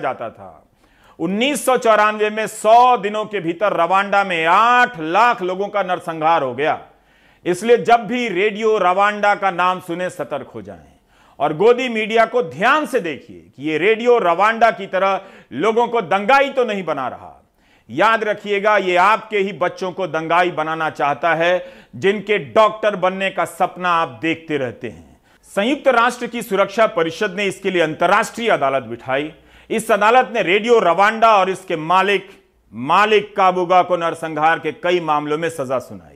जाता था उन्नीस में 100 दिनों के भीतर रवांडा में 8 लाख लोगों का नरसंहार हो गया इसलिए जब भी रेडियो रवांडा का नाम सुने सतर्क हो जाएं और गोदी मीडिया को ध्यान से देखिए कि ये रेडियो रवांडा की तरह लोगों को दंगाई तो नहीं बना रहा याद रखिएगा ये आपके ही बच्चों को दंगाई बनाना चाहता है जिनके डॉक्टर बनने का सपना आप देखते रहते हैं संयुक्त राष्ट्र की सुरक्षा परिषद ने इसके लिए अंतर्राष्ट्रीय अदालत बिठाई इस अदालत ने रेडियो रवांडा और इसके मालिक मालिक काबूगा को नरसंहार के कई मामलों में सजा सुनाई